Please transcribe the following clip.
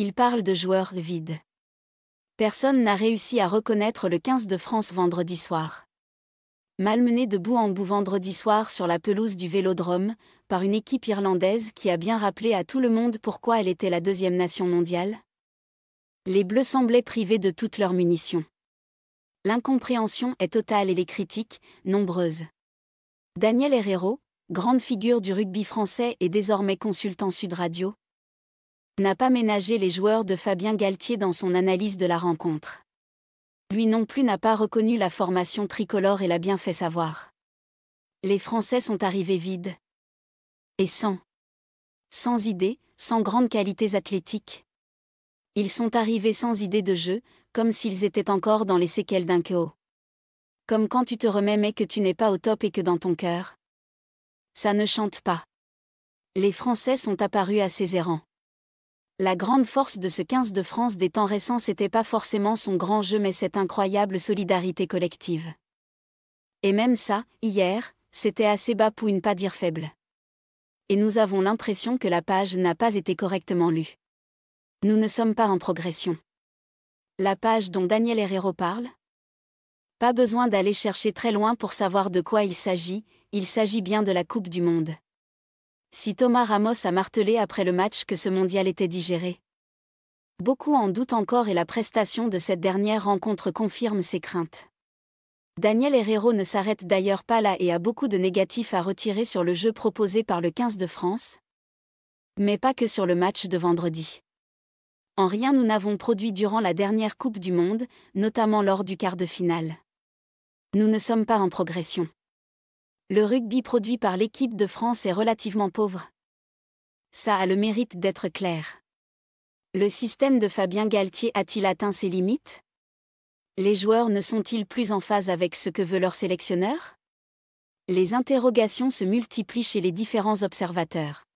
Il parle de joueurs vides. Personne n'a réussi à reconnaître le 15 de France vendredi soir. Malmené de bout en bout vendredi soir sur la pelouse du Vélodrome, par une équipe irlandaise qui a bien rappelé à tout le monde pourquoi elle était la deuxième nation mondiale, les Bleus semblaient privés de toutes leurs munitions. L'incompréhension est totale et les critiques, nombreuses. Daniel Herrero, grande figure du rugby français et désormais consultant Sud Radio, n'a pas ménagé les joueurs de Fabien Galtier dans son analyse de la rencontre. Lui non plus n'a pas reconnu la formation tricolore et l'a bien fait savoir. Les Français sont arrivés vides. Et sans. Sans idées, sans grandes qualités athlétiques. Ils sont arrivés sans idée de jeu, comme s'ils étaient encore dans les séquelles d'un chaos. Comme quand tu te remets mais que tu n'es pas au top et que dans ton cœur. Ça ne chante pas. Les Français sont apparus assez errants. La grande force de ce 15 de France des temps récents n'était pas forcément son grand jeu mais cette incroyable solidarité collective. Et même ça, hier, c'était assez bas pour ne pas dire faible. Et nous avons l'impression que la page n'a pas été correctement lue. Nous ne sommes pas en progression. La page dont Daniel Herrero parle Pas besoin d'aller chercher très loin pour savoir de quoi il s'agit, il s'agit bien de la Coupe du Monde si Thomas Ramos a martelé après le match que ce mondial était digéré. Beaucoup en doutent encore et la prestation de cette dernière rencontre confirme ces craintes. Daniel Herrero ne s'arrête d'ailleurs pas là et a beaucoup de négatifs à retirer sur le jeu proposé par le 15 de France, mais pas que sur le match de vendredi. En rien nous n'avons produit durant la dernière Coupe du Monde, notamment lors du quart de finale. Nous ne sommes pas en progression le rugby produit par l'équipe de France est relativement pauvre. Ça a le mérite d'être clair. Le système de Fabien Galtier a-t-il atteint ses limites Les joueurs ne sont-ils plus en phase avec ce que veut leur sélectionneur Les interrogations se multiplient chez les différents observateurs.